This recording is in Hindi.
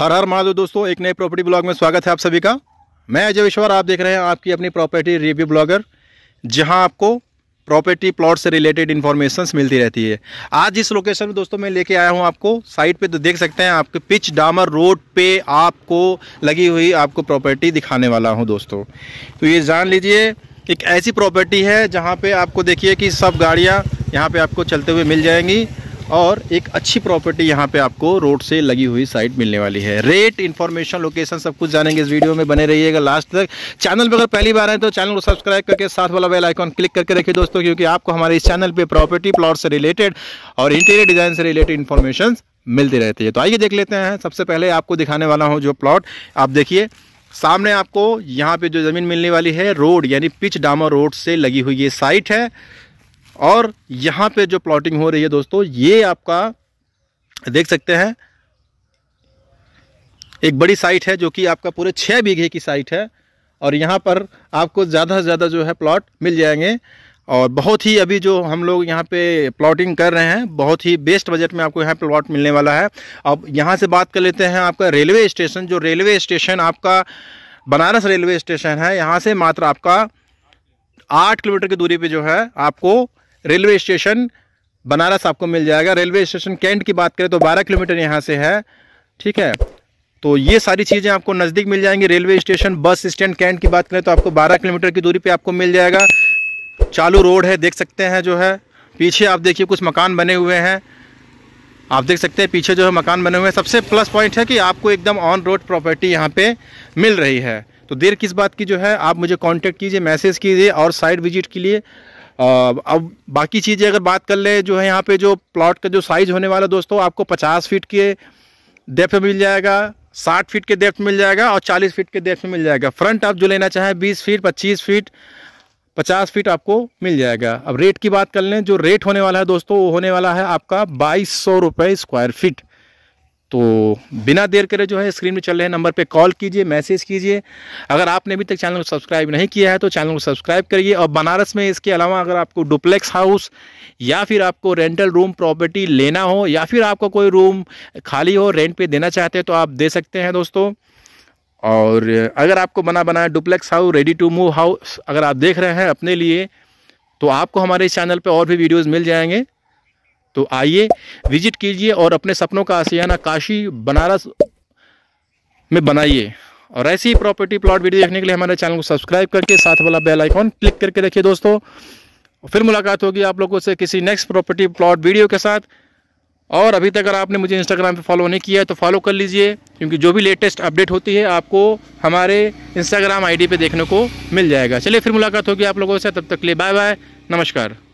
हर हर महादेव दोस्तों एक नए प्रॉपर्टी ब्लॉग में स्वागत है आप सभी का मैं अजय विश्वर आप देख रहे हैं आपकी अपनी प्रॉपर्टी रिव्यू ब्लॉगर जहां आपको प्रॉपर्टी प्लॉट से रिलेटेड इन्फॉर्मेशन मिलती रहती है आज इस लोकेशन में दोस्तों मैं लेके आया हूं आपको साइट पे तो देख सकते हैं आपके पिच डामर रोड पे आपको लगी हुई आपको प्रॉपर्टी दिखाने वाला हूँ दोस्तों तो ये जान लीजिए एक ऐसी प्रॉपर्टी है जहाँ पर आपको देखिए कि सब गाड़ियाँ यहाँ पर आपको चलते हुए मिल जाएंगी और एक अच्छी प्रॉपर्टी यहाँ पे आपको रोड से लगी हुई साइट मिलने वाली है रेट इन्फॉर्मेशन लोकेशन सब कुछ जानेंगे इस वीडियो में बने रहिएगा लास्ट तक चैनल पर अगर पहली बार आए तो चैनल को सब्सक्राइब करके साथ वाला बेल आइकॉन क्लिक करके रखिए दोस्तों क्योंकि आपको हमारे इस चैनल पर प्रॉपर्टी प्लॉट से रिलेटेड और इंटीरियर डिज़ाइन से रिलेटेड इन्फॉर्मेशन मिलती रहती है तो आइए देख लेते हैं सबसे पहले आपको दिखाने वाला हूँ जो प्लॉट आप देखिए सामने आपको यहाँ पे जो ज़मीन मिलने वाली है रोड यानी पिच डामा रोड से लगी हुई ये साइट है और यहाँ पे जो प्लॉटिंग हो रही है दोस्तों ये आपका देख सकते हैं एक बड़ी साइट है जो कि आपका पूरे छः बीघे की साइट है और यहाँ पर आपको ज़्यादा से ज़्यादा जो है प्लॉट मिल जाएंगे और बहुत ही अभी जो हम लोग यहाँ पे प्लॉटिंग कर रहे हैं बहुत ही बेस्ट बजट में आपको यहाँ प्लॉट मिलने वाला है अब यहाँ से बात कर लेते हैं आपका रेलवे स्टेशन जो रेलवे स्टेशन आपका बनारस रेलवे स्टेशन है यहाँ से मात्र आपका आठ किलोमीटर की दूरी पे जो है आपको रेलवे स्टेशन बनारस आपको मिल जाएगा रेलवे स्टेशन कैंट की बात करें तो 12 किलोमीटर यहाँ से है ठीक है तो ये सारी चीज़ें आपको नज़दीक मिल जाएंगी railway station bus stand cantt की बात करें तो आपको 12 किलोमीटर की दूरी पे आपको मिल जाएगा चालू रोड है देख सकते हैं जो है पीछे आप देखिए कुछ मकान बने हुए हैं आप देख सकते हैं पीछे जो है मकान बने हुए हैं सबसे प्लस पॉइंट है कि आपको एकदम ऑन रोड प्रॉपर्टी यहाँ पर मिल रही है तो देर किस बात की जो है आप मुझे कॉन्टैक्ट कीजिए मैसेज कीजिए और साइट विजिट के लिए अब बाकी चीज़ें अगर बात कर लें जो है यहाँ पे जो प्लॉट का जो साइज़ होने वाला दोस्तों आपको 50 फीट के डेप्थ में मिल जाएगा 60 फीट के डेप्थ मिल जाएगा और 40 फीट के डेप्थ में मिल जाएगा फ्रंट आप जो लेना चाहें 20 फीट 25 फीट 50 फीट आपको मिल जाएगा अब रेट की बात कर लें जो रेट होने वाला है दोस्तों वो होने वाला है आपका बाईस सौ स्क्वायर फीट तो बिना देर करे जो है स्क्रीन में चल रहे नंबर पे कॉल कीजिए मैसेज कीजिए अगर आपने अभी तक चैनल को सब्सक्राइब नहीं किया है तो चैनल को सब्सक्राइब करिए और बनारस में इसके अलावा अगर आपको डुप्लेक्स हाउस या फिर आपको रेंटल रूम प्रॉपर्टी लेना हो या फिर आपको कोई रूम खाली हो रेंट पर देना चाहते हैं तो आप दे सकते हैं दोस्तों और अगर आपको बना बनाया duplex house ready to move house अगर आप देख रहे हैं अपने लिए तो आपको हमारे इस चैनल पर और भी वीडियोज़ मिल जाएंगे तो आइए विजिट कीजिए और अपने सपनों का आसियाना काशी बनारस में बनाइए और ऐसी ही प्रॉपर्टी प्लॉट वीडियो देखने के लिए हमारे चैनल को सब्सक्राइब करके साथ वाला बेल आइकॉन क्लिक करके रखिए दोस्तों फिर मुलाकात होगी आप लोगों से किसी नेक्स्ट प्रॉपर्टी प्लॉट वीडियो के साथ और अभी तक अगर आपने मुझे इंस्टाग्राम पे फॉलो नहीं किया है तो फॉलो कर लीजिए क्योंकि जो भी लेटेस्ट अपडेट होती है आपको हमारे इंस्टाग्राम आईडी पे देखने को मिल जाएगा चलिए फिर मुलाकात होगी आप लोगों से तब तक के लिए बाय बाय नमस्कार